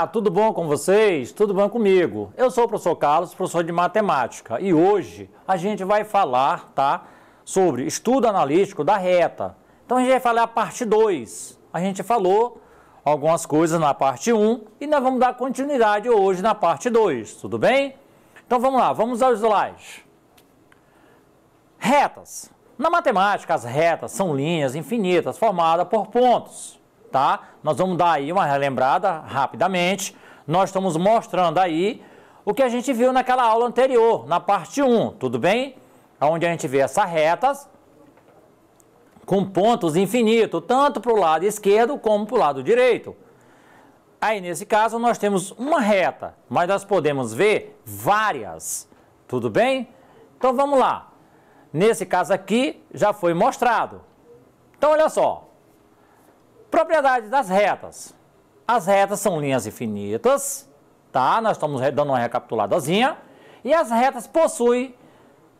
Olá, tudo bom com vocês? Tudo bom comigo? Eu sou o professor Carlos, professor de matemática, e hoje a gente vai falar, tá, sobre estudo analítico da reta. Então a gente vai falar a parte 2. A gente falou algumas coisas na parte 1 um, e nós vamos dar continuidade hoje na parte 2, tudo bem? Então vamos lá, vamos aos slides. Retas. Na matemática, as retas são linhas infinitas formadas por pontos tá? Nós vamos dar aí uma relembrada rapidamente. Nós estamos mostrando aí o que a gente viu naquela aula anterior, na parte 1, tudo bem? Onde a gente vê essas retas com pontos infinitos, tanto para o lado esquerdo como para o lado direito. Aí, nesse caso, nós temos uma reta, mas nós podemos ver várias, tudo bem? Então, vamos lá. Nesse caso aqui, já foi mostrado. Então, olha só, Propriedade das retas. As retas são linhas infinitas, tá? Nós estamos dando uma recapituladazinha. E as retas possuem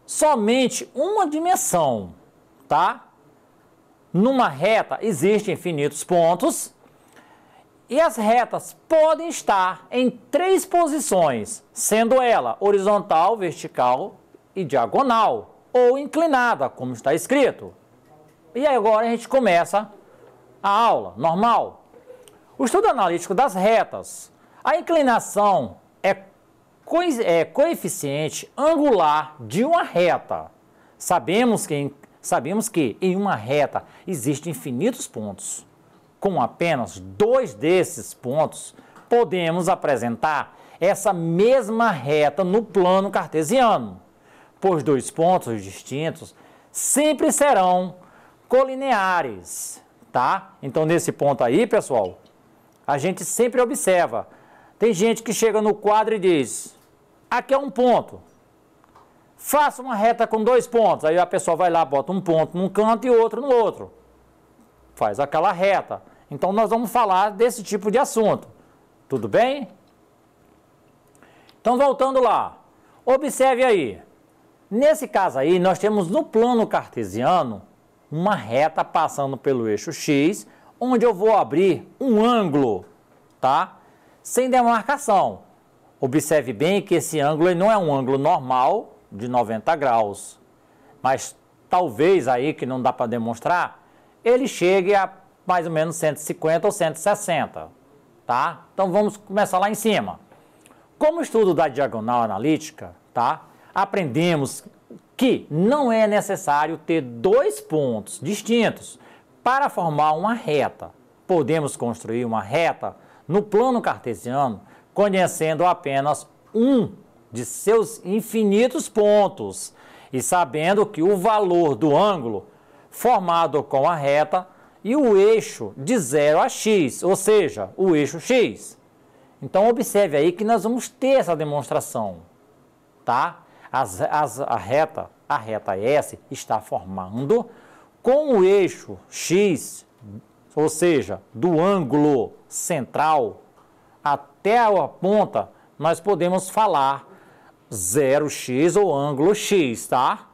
somente uma dimensão, tá? Numa reta existem infinitos pontos e as retas podem estar em três posições, sendo ela horizontal, vertical e diagonal, ou inclinada, como está escrito. E agora a gente começa a aula, normal. O estudo analítico das retas. A inclinação é, co é coeficiente angular de uma reta. Sabemos que, sabemos que em uma reta existem infinitos pontos. Com apenas dois desses pontos, podemos apresentar essa mesma reta no plano cartesiano, pois dois pontos distintos sempre serão colineares tá? Então, nesse ponto aí, pessoal, a gente sempre observa. Tem gente que chega no quadro e diz, aqui é um ponto. Faça uma reta com dois pontos. Aí a pessoa vai lá, bota um ponto num canto e outro no outro. Faz aquela reta. Então, nós vamos falar desse tipo de assunto. Tudo bem? Então, voltando lá. Observe aí. Nesse caso aí, nós temos no plano cartesiano uma reta passando pelo eixo X, onde eu vou abrir um ângulo, tá? Sem demarcação. Observe bem que esse ângulo não é um ângulo normal de 90 graus, mas talvez aí que não dá para demonstrar, ele chegue a mais ou menos 150 ou 160, tá? Então vamos começar lá em cima. Como estudo da diagonal analítica, tá? Aprendemos que não é necessário ter dois pontos distintos para formar uma reta. Podemos construir uma reta no plano cartesiano conhecendo apenas um de seus infinitos pontos e sabendo que o valor do ângulo formado com a reta e o eixo de zero a x, ou seja, o eixo x. Então observe aí que nós vamos ter essa demonstração, tá? As, as, a, reta, a reta S está formando com o eixo X, ou seja, do ângulo central até a ponta, nós podemos falar 0x ou ângulo x, tá?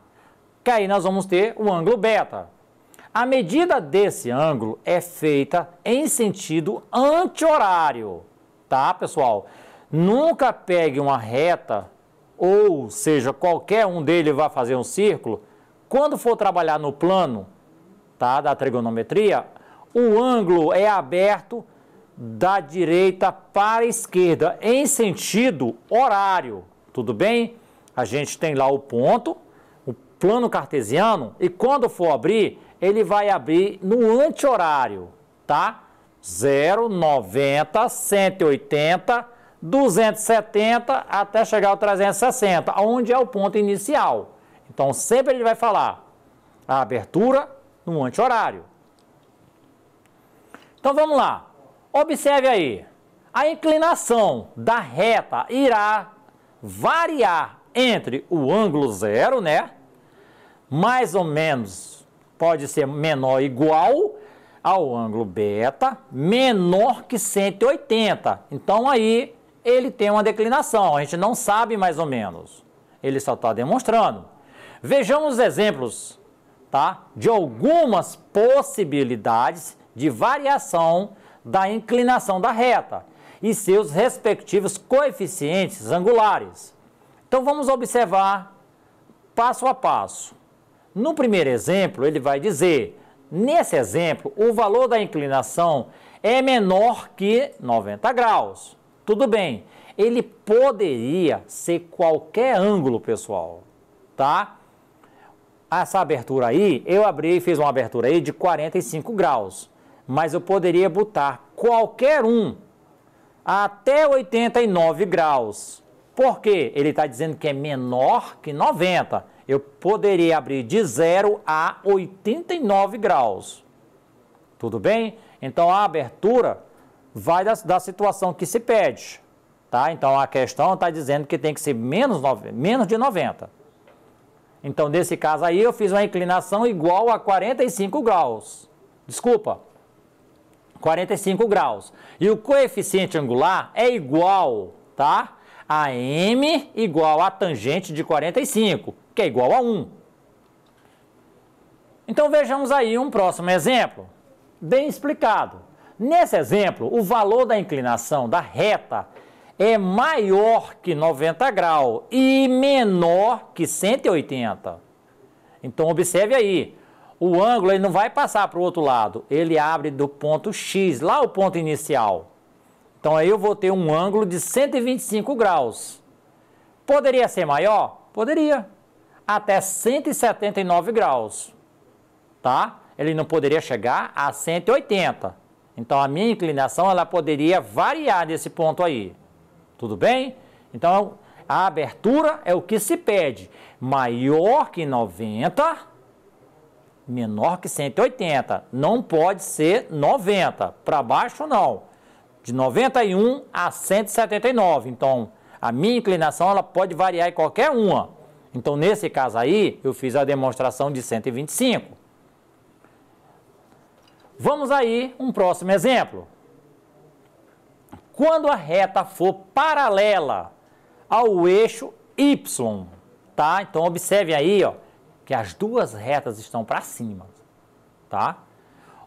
Que aí nós vamos ter o ângulo beta. A medida desse ângulo é feita em sentido anti-horário, tá, pessoal? Nunca pegue uma reta ou seja, qualquer um dele vai fazer um círculo, quando for trabalhar no plano tá, da trigonometria, o ângulo é aberto da direita para a esquerda, em sentido horário, tudo bem? A gente tem lá o ponto, o plano cartesiano, e quando for abrir, ele vai abrir no anti-horário, tá? 0, 90, 180, 270 até chegar ao 360, onde é o ponto inicial. Então, sempre ele vai falar a abertura no anti-horário. Então, vamos lá. Observe aí. A inclinação da reta irá variar entre o ângulo zero, né? Mais ou menos, pode ser menor ou igual ao ângulo beta, menor que 180. Então, aí ele tem uma declinação, a gente não sabe mais ou menos. Ele só está demonstrando. Vejamos exemplos tá, de algumas possibilidades de variação da inclinação da reta e seus respectivos coeficientes angulares. Então vamos observar passo a passo. No primeiro exemplo, ele vai dizer: nesse exemplo, o valor da inclinação é menor que 90 graus. Tudo bem, ele poderia ser qualquer ângulo, pessoal, tá? Essa abertura aí, eu abri e fiz uma abertura aí de 45 graus, mas eu poderia botar qualquer um até 89 graus. Por quê? Ele está dizendo que é menor que 90. Eu poderia abrir de 0 a 89 graus. Tudo bem? Então a abertura vai da, da situação que se pede. Tá? Então a questão está dizendo que tem que ser menos, nove, menos de 90. Então, nesse caso aí, eu fiz uma inclinação igual a 45 graus. Desculpa. 45 graus. E o coeficiente angular é igual, tá? A m igual a tangente de 45, que é igual a 1. Então, vejamos aí um próximo exemplo, bem explicado. Nesse exemplo, o valor da inclinação da reta é maior que 90 graus e menor que 180. Então, observe aí, o ângulo ele não vai passar para o outro lado, ele abre do ponto X, lá o ponto inicial. Então, aí eu vou ter um ângulo de 125 graus. Poderia ser maior? Poderia. Até 179 graus, tá? Ele não poderia chegar a 180 então a minha inclinação ela poderia variar nesse ponto aí. Tudo bem? Então a abertura é o que se pede. Maior que 90, menor que 180. Não pode ser 90. Para baixo não. De 91 a 179. Então a minha inclinação ela pode variar em qualquer uma. Então nesse caso aí eu fiz a demonstração de 125. Vamos aí um próximo exemplo. Quando a reta for paralela ao eixo Y, tá? Então observe aí, ó, que as duas retas estão para cima, tá?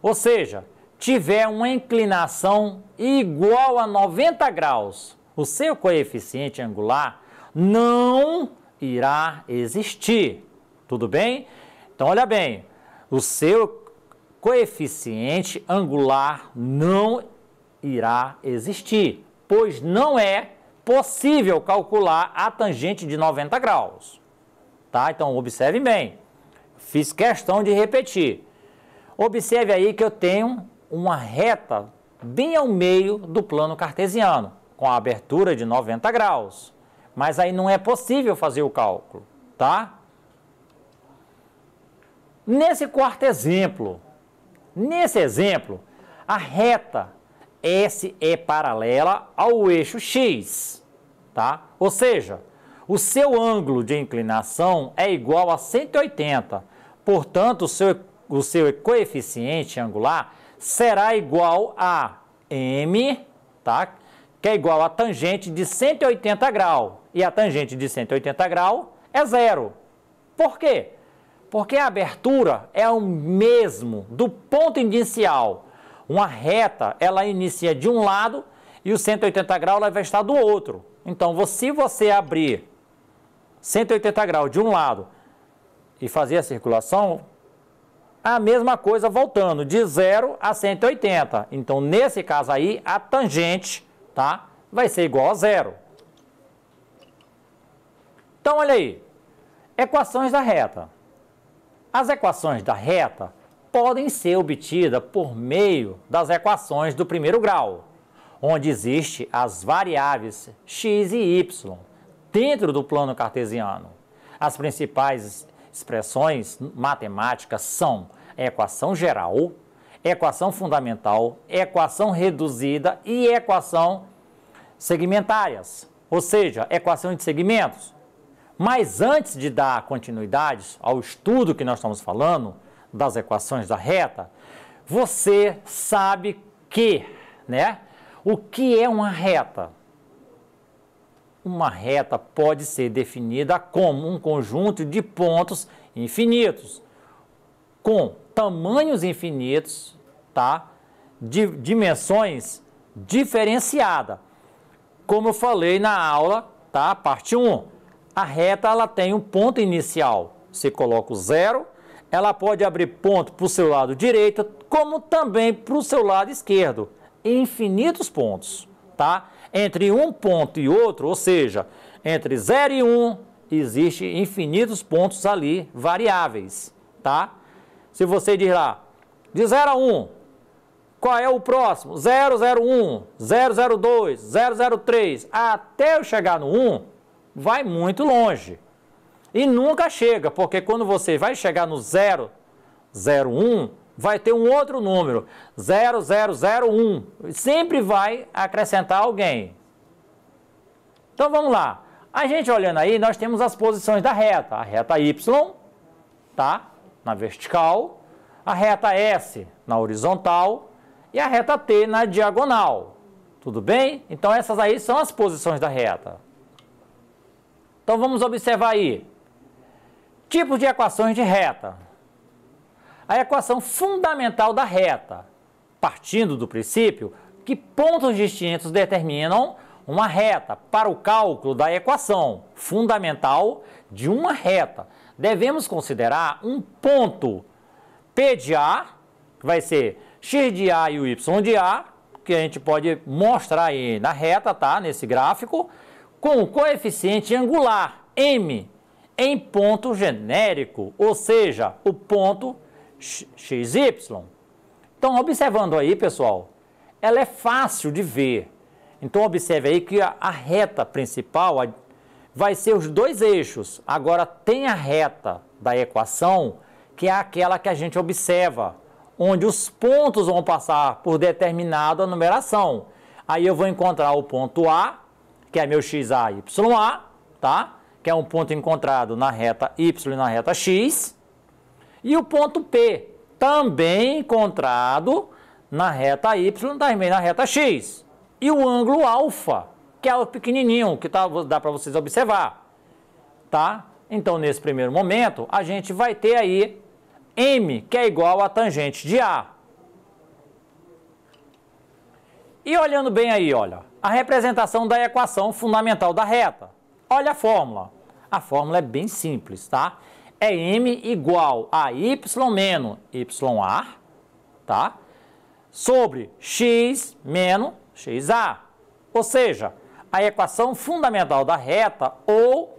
Ou seja, tiver uma inclinação igual a 90 graus, o seu coeficiente angular não irá existir, tudo bem? Então olha bem, o seu coeficiente angular não irá existir, pois não é possível calcular a tangente de 90 graus. Tá? Então, observe bem. Fiz questão de repetir. Observe aí que eu tenho uma reta bem ao meio do plano cartesiano, com a abertura de 90 graus. Mas aí não é possível fazer o cálculo, tá? Nesse quarto exemplo, Nesse exemplo, a reta S é paralela ao eixo X, tá? Ou seja, o seu ângulo de inclinação é igual a 180, portanto, o seu, o seu coeficiente angular será igual a M, tá? que é igual a tangente de 180 graus. E a tangente de 180 graus é zero. Por quê? Porque a abertura é o mesmo do ponto inicial. Uma reta, ela inicia de um lado e o 180 graus ela vai estar do outro. Então, se você abrir 180 graus de um lado e fazer a circulação, a mesma coisa voltando de 0 a 180. Então, nesse caso aí, a tangente tá, vai ser igual a zero. Então, olha aí. Equações da reta. As equações da reta podem ser obtidas por meio das equações do primeiro grau, onde existem as variáveis x e y dentro do plano cartesiano. As principais expressões matemáticas são equação geral, equação fundamental, equação reduzida e equação segmentárias, ou seja, equação de segmentos. Mas antes de dar continuidades ao estudo que nós estamos falando, das equações da reta, você sabe que, né? O que é uma reta? Uma reta pode ser definida como um conjunto de pontos infinitos, com tamanhos infinitos, tá? De dimensões diferenciadas. Como eu falei na aula, tá? Parte 1 a reta ela tem um ponto inicial. Você coloca o zero, ela pode abrir ponto para o seu lado direito, como também para o seu lado esquerdo. Infinitos pontos, tá? Entre um ponto e outro, ou seja, entre 0 e 1, um, existem infinitos pontos ali variáveis, tá? Se você diz lá, de 0 a 1, um, qual é o próximo? 001, 002, 003, até eu chegar no 1, vai muito longe. E nunca chega, porque quando você vai chegar no 0, 1, vai ter um outro número, 1. Sempre vai acrescentar alguém. Então vamos lá. A gente olhando aí, nós temos as posições da reta. A reta Y, tá? Na vertical. A reta S na horizontal. E a reta T na diagonal. Tudo bem? Então essas aí são as posições da reta. Então vamos observar aí. Tipos de equações de reta. A equação fundamental da reta, partindo do princípio que pontos distintos determinam uma reta para o cálculo da equação fundamental de uma reta. Devemos considerar um ponto P de A, que vai ser x de A e o y de A, que a gente pode mostrar aí na reta, tá? Nesse gráfico com o coeficiente angular m em ponto genérico, ou seja, o ponto xy. Então, observando aí, pessoal, ela é fácil de ver. Então, observe aí que a, a reta principal a, vai ser os dois eixos. Agora, tem a reta da equação, que é aquela que a gente observa, onde os pontos vão passar por determinada numeração. Aí eu vou encontrar o ponto A que é meu XA, YA, tá? Que é um ponto encontrado na reta Y e na reta X. E o ponto P, também encontrado na reta Y, também na reta X. E o ângulo alfa, que é o pequenininho, que tá, dá para vocês observar, tá? Então, nesse primeiro momento, a gente vai ter aí M, que é igual a tangente de A. E olhando bem aí, olha, a representação da equação fundamental da reta. Olha a fórmula. A fórmula é bem simples, tá? É m igual a y menos yA, tá? Sobre x menos xa. Ou seja, a equação fundamental da reta, ou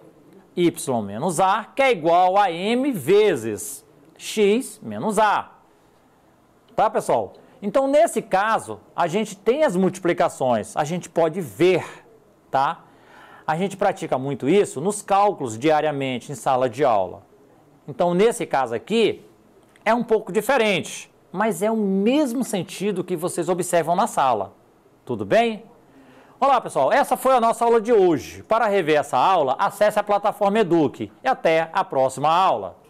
y menos a, que é igual a m vezes x menos a. Tá, pessoal? Então, nesse caso, a gente tem as multiplicações, a gente pode ver, tá? A gente pratica muito isso nos cálculos diariamente em sala de aula. Então, nesse caso aqui, é um pouco diferente, mas é o mesmo sentido que vocês observam na sala. Tudo bem? Olá, pessoal. Essa foi a nossa aula de hoje. Para rever essa aula, acesse a plataforma Eduque. E até a próxima aula.